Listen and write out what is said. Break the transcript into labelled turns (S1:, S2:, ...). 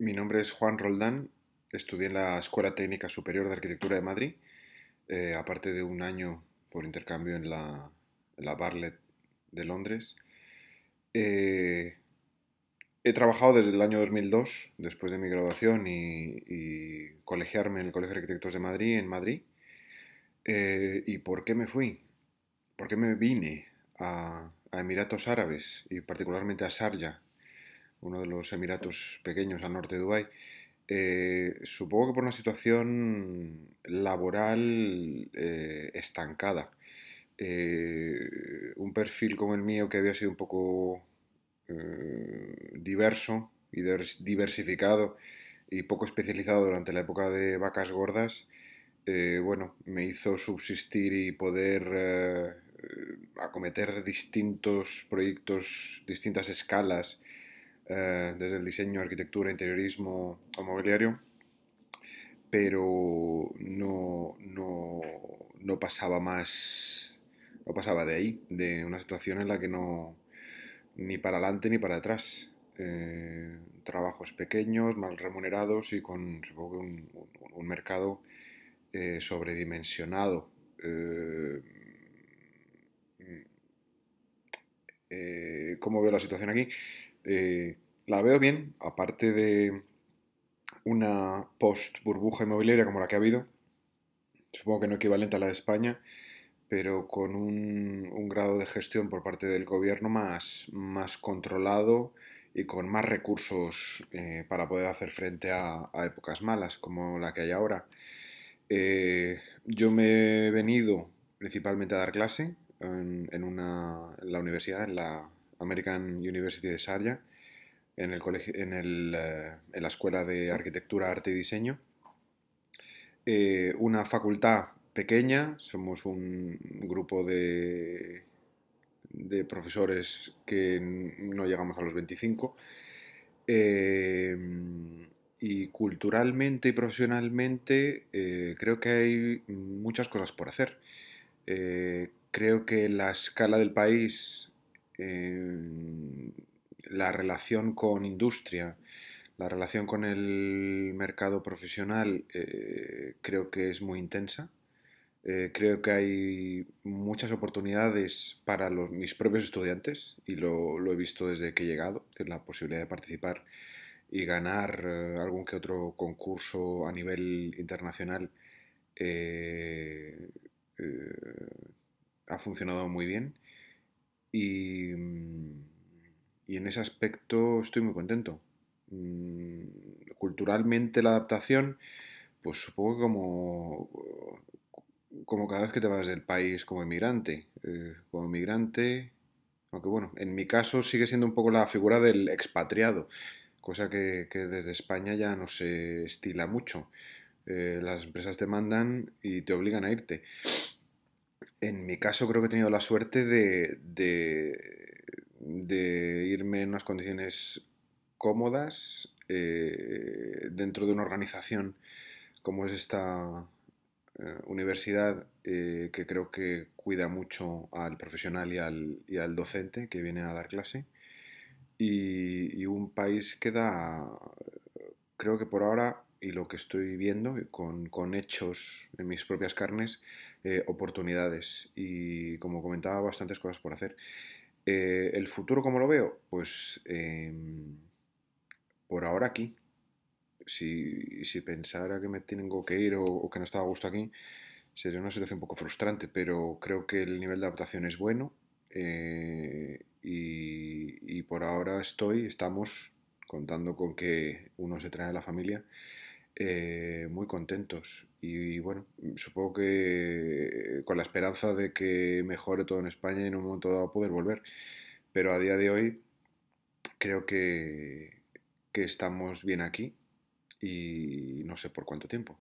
S1: Mi nombre es Juan Roldán, estudié en la Escuela Técnica Superior de Arquitectura de Madrid, eh, aparte de un año por intercambio en la, Barlet de Londres. Eh, he trabajado desde el año 2002, después de mi graduación y, colegiarme en el Colegio de Arquitectos de Madrid, en Madrid. Eh, ¿Y por qué me fui? ¿Por qué me vine a, Emiratos Árabes y particularmente a Sharjah, uno de los Emiratos pequeños al norte de Dubái. Eh, supongo que por una situación laboral eh, estancada. Eh, un perfil como el mío que había sido un poco diverso y diversificado y poco especializado durante la época de vacas gordas, bueno, me hizo subsistir y poder acometer distintos proyectos, distintas escalas, eh, desde el diseño, arquitectura, interiorismo o mobiliario, pero no, pasaba más, no pasaba de ahí, de una situación en la que no, ni para adelante ni para atrás. Eh, trabajos pequeños, mal remunerados y con, un, mercado eh, sobredimensionado. Eh, mm, cómo veo la situación aquí. Eh, la veo bien, aparte de una post burbuja inmobiliaria como la que ha habido, supongo que no equivalente a la de España, pero con un, grado de gestión por parte del gobierno más, más controlado y con más recursos eh, para poder hacer frente a, épocas malas como la que hay ahora. Eh, yo me he venido principalmente a dar clase en, en, una, en la universidad, en la, American University de Sarja, en, el colegio, en, eh, la Escuela de Arquitectura, Arte y Diseño. Eh, una facultad pequeña, somos un grupo de, de profesores que no llegamos a los 25. Eh, y culturalmente y profesionalmente creo que hay muchas cosas por hacer. creo que la escala del país Em, la relación con industria, la relación con el mercado profesional eh, creo que es muy intensa. Eh, creo que hay muchas oportunidades para mis propios estudiantes y lo, he visto desde que he llegado, la posibilidad de participar y ganar eh, algún que otro concurso a nivel internacional ha funcionado muy bien. Mm, y, en ese aspecto estoy muy contento. Mm, culturalmente la adaptación, pues supongo que como, como cada vez que te vas del país como emigrante, eh, como inmigrante, aunque bueno, en mi caso sigue siendo un poco la figura del expatriado, cosa que, desde España ya no se estila mucho. Eh, las empresas te mandan y te obligan a irte en mi caso creo que he tenido la suerte de, de, irme en unas condiciones cómodas eh, dentro de una organización como es esta eh, universidad eh, que creo que cuida mucho al profesional y al, docente que viene a dar clase y un país que da, creo que por ahora, y lo que estoy viendo con, con hechos en mis propias carnes, eh, oportunidades y, como comentaba, bastantes cosas por hacer. Eh, ¿El futuro cómo lo veo? Pues em, por ahora aquí. Si, si, pensara que me tengo que ir o, que no estaba a gusto aquí, sería una situación un poco frustrante, pero creo que el nivel de adaptación es bueno eh, y, y, por ahora estoy, estamos contando con que uno se trae a la familia eh, muy contentos. Y, bueno, supongo que con la esperanza de que mejore todo en España y en un momento dado poder volver. Pero a día de hoy creo que estamos bien aquí y no sé por cuánto tiempo.